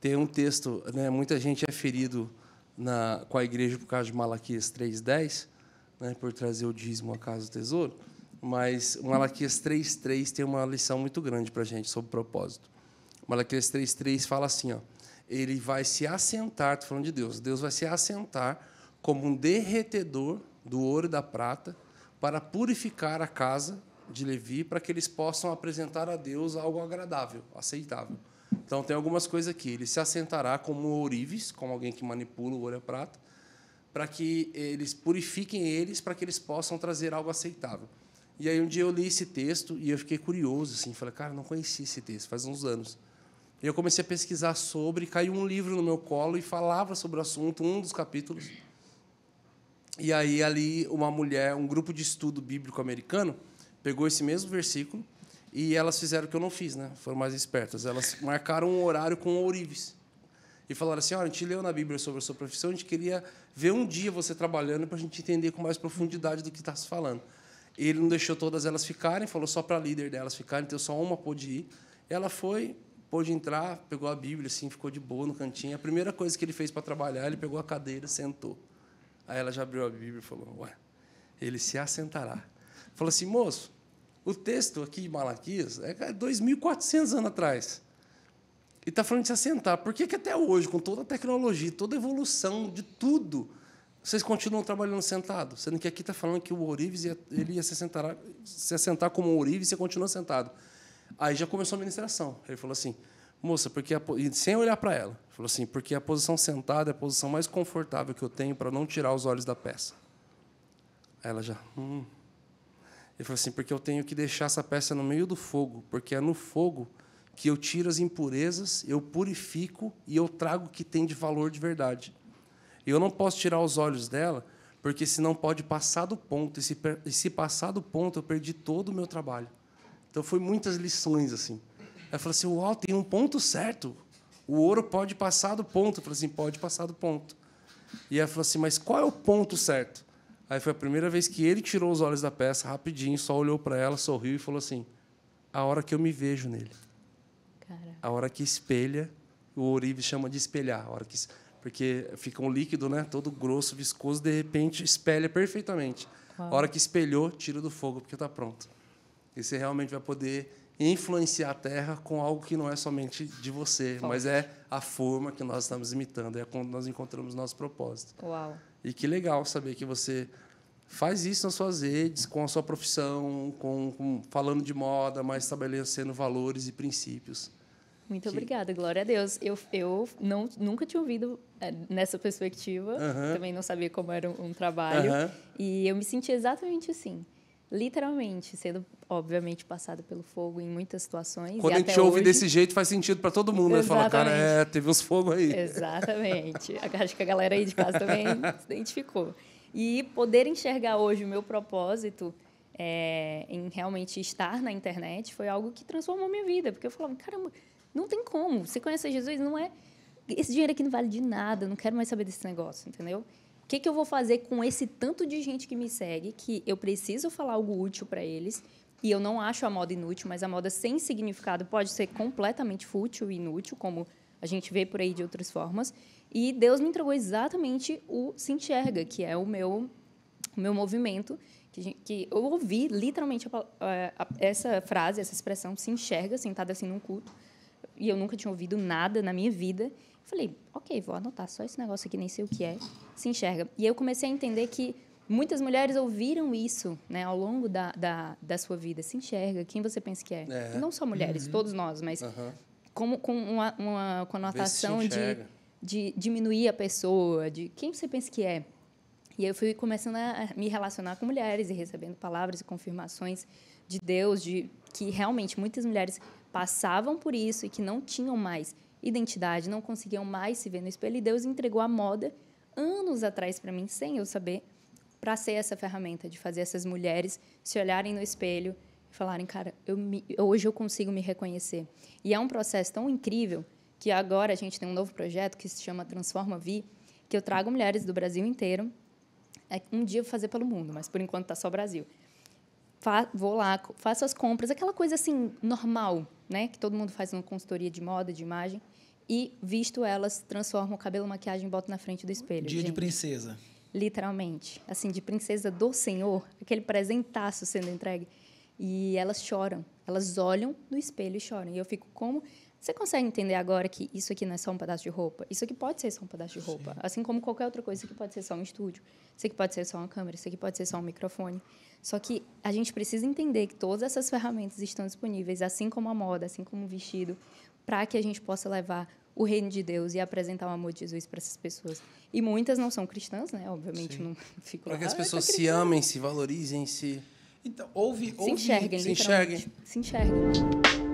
Tem um texto, né, muita gente é ferido na, com a igreja por causa de Malaquias 3.10, né, por trazer o dízimo à casa do tesouro, mas Malaquias 3.3 tem uma lição muito grande para a gente sobre propósito. Malaquias 3.3 fala assim, ó, ele vai se assentar, estou falando de Deus, Deus vai se assentar como um derretedor do ouro e da prata para purificar a casa de Levi, para que eles possam apresentar a Deus algo agradável, aceitável. Então, tem algumas coisas aqui. Ele se assentará como ourives, como alguém que manipula o ouro e a prata, para que eles purifiquem eles, para que eles possam trazer algo aceitável. E aí, um dia eu li esse texto e eu fiquei curioso, assim, falei, cara, não conhecia esse texto, faz uns anos. E eu comecei a pesquisar sobre, caiu um livro no meu colo e falava sobre o assunto, um dos capítulos. E aí, ali, uma mulher, um grupo de estudo bíblico americano, pegou esse mesmo versículo e elas fizeram o que eu não fiz, né? Foram mais espertas. Elas marcaram um horário com o Ourives. E falaram assim: olha, a gente leu na Bíblia sobre a sua profissão, a gente queria ver um dia você trabalhando para a gente entender com mais profundidade do que está se falando. Ele não deixou todas elas ficarem, falou só para a líder delas ficarem, então só uma pôde ir. Ela foi, pôde entrar, pegou a Bíblia, assim, ficou de boa no cantinho. A primeira coisa que ele fez para trabalhar, ele pegou a cadeira, sentou. Aí ela já abriu a Bíblia e falou: ué, ele se assentará. Falou assim: moço, o texto aqui de Malaquias é 2.400 anos atrás. E está falando de se assentar. Por que, que até hoje, com toda a tecnologia, toda a evolução de tudo, vocês continuam trabalhando sentado? Sendo que aqui está falando que o Orives ia, ele ia se, sentar, se assentar como o ourives e continua sentado. Aí já começou a ministração. Ele falou assim, moça, porque a, sem olhar para ela, ele falou assim, porque a posição sentada é a posição mais confortável que eu tenho para não tirar os olhos da peça. Aí ela já... Hum. Ele falou assim: porque eu tenho que deixar essa peça no meio do fogo, porque é no fogo que eu tiro as impurezas, eu purifico e eu trago o que tem de valor de verdade. Eu não posso tirar os olhos dela, porque senão pode passar do ponto, e se, e se passar do ponto, eu perdi todo o meu trabalho. Então, foi muitas lições assim. Ela falou assim: Uau, tem um ponto certo. O ouro pode passar do ponto. Eu falei assim: pode passar do ponto. E ela falou assim: Mas qual é o ponto certo? Aí foi a primeira vez que ele tirou os olhos da peça rapidinho, só olhou para ela, sorriu e falou assim: "A hora que eu me vejo nele". A hora que espelha, o Oribe chama de espelhar, a hora que porque fica um líquido, né, todo grosso, viscoso, de repente espelha perfeitamente. Uau. A hora que espelhou, tira do fogo porque está pronto. E você realmente vai poder influenciar a Terra com algo que não é somente de você, Forte. mas é a forma que nós estamos imitando, é quando nós encontramos nosso propósito. Uau. E que legal saber que você faz isso nas suas redes, com a sua profissão, com, com falando de moda, mas estabelecendo valores e princípios. Muito que... obrigada, glória a Deus. Eu, eu não, nunca tinha ouvido eh, nessa perspectiva, uhum. também não sabia como era um, um trabalho, uhum. e eu me senti exatamente assim literalmente, sendo obviamente passado pelo fogo em muitas situações. Quando a gente ouve hoje... desse jeito, faz sentido para todo mundo. Né? Falar, cara, é, teve uns fogos aí. Exatamente. Acho que a galera aí de casa também se identificou. E poder enxergar hoje o meu propósito é, em realmente estar na internet foi algo que transformou minha vida. Porque eu falava, caramba, não tem como. Você conhece Jesus, não é. Esse dinheiro aqui não vale de nada, não quero mais saber desse negócio, entendeu? que, que eu vou fazer com esse tanto de gente que me segue, que eu preciso falar algo útil para eles, e eu não acho a moda inútil, mas a moda sem significado pode ser completamente fútil e inútil, como a gente vê por aí de outras formas. E Deus me entregou exatamente o Se Enxerga, que é o meu, o meu movimento, que, que eu ouvi literalmente a, a, a, essa frase, essa expressão, se enxerga, sentada assim num culto e eu nunca tinha ouvido nada na minha vida. Falei, ok, vou anotar só esse negócio aqui, nem sei o que é, se enxerga. E eu comecei a entender que muitas mulheres ouviram isso né, ao longo da, da, da sua vida. Se enxerga, quem você pensa que é. é. não só mulheres, uhum. todos nós, mas uhum. como, com uma, uma conotação de, de diminuir a pessoa, de quem você pensa que é. E eu fui começando a me relacionar com mulheres e recebendo palavras e confirmações de Deus, de que realmente muitas mulheres passavam por isso e que não tinham mais identidade, não conseguiam mais se ver no espelho, e Deus entregou a moda anos atrás para mim, sem eu saber, para ser essa ferramenta de fazer essas mulheres se olharem no espelho e falarem, cara, eu me, hoje eu consigo me reconhecer. E é um processo tão incrível que agora a gente tem um novo projeto que se chama Transforma Vi, que eu trago mulheres do Brasil inteiro. É, um dia eu vou fazer pelo mundo, mas por enquanto está só Brasil. Fa vou lá, faço as compras, aquela coisa assim normal né, que todo mundo faz uma consultoria de moda, de imagem, e visto elas, transformam o cabelo, maquiagem e botam na frente do espelho. Dia gente. de princesa. Literalmente. Assim, de princesa do Senhor, aquele presentaço sendo entregue. E elas choram, elas olham no espelho e choram. E eu fico como você consegue entender agora que isso aqui não é só um pedaço de roupa? Isso aqui pode ser só um pedaço de roupa. Sim. Assim como qualquer outra coisa. Isso aqui pode ser só um estúdio. Isso aqui pode ser só uma câmera. Isso aqui pode ser só um microfone. Só que a gente precisa entender que todas essas ferramentas estão disponíveis, assim como a moda, assim como o vestido, para que a gente possa levar o reino de Deus e apresentar o amor de Jesus para essas pessoas. E muitas não são cristãs, né? Obviamente Sim. não fico lá. Para que as pessoas é se amem, se valorizem, se então, ouve, ouve, se enxerguem, se enxerguem. Se enxerguem.